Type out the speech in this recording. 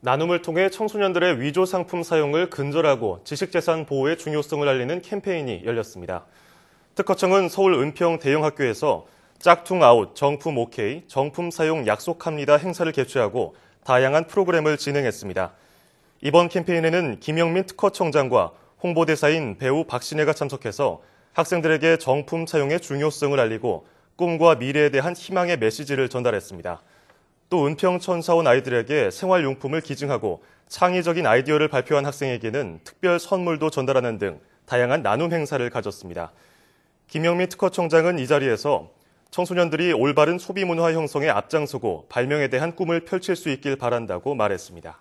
나눔을 통해 청소년들의 위조 상품 사용을 근절하고 지식재산 보호의 중요성을 알리는 캠페인이 열렸습니다. 특허청은 서울 은평 대형학교에서 짝퉁 아웃, 정품 오케이, 정품 사용 약속합니다 행사를 개최하고 다양한 프로그램을 진행했습니다. 이번 캠페인에는 김영민 특허청장과 홍보대사인 배우 박신혜가 참석해서 학생들에게 정품 사용의 중요성을 알리고 꿈과 미래에 대한 희망의 메시지를 전달했습니다. 또 은평천사 온 아이들에게 생활용품을 기증하고 창의적인 아이디어를 발표한 학생에게는 특별 선물도 전달하는 등 다양한 나눔 행사를 가졌습니다. 김영미 특허청장은 이 자리에서 청소년들이 올바른 소비 문화 형성에 앞장서고 발명에 대한 꿈을 펼칠 수 있길 바란다고 말했습니다.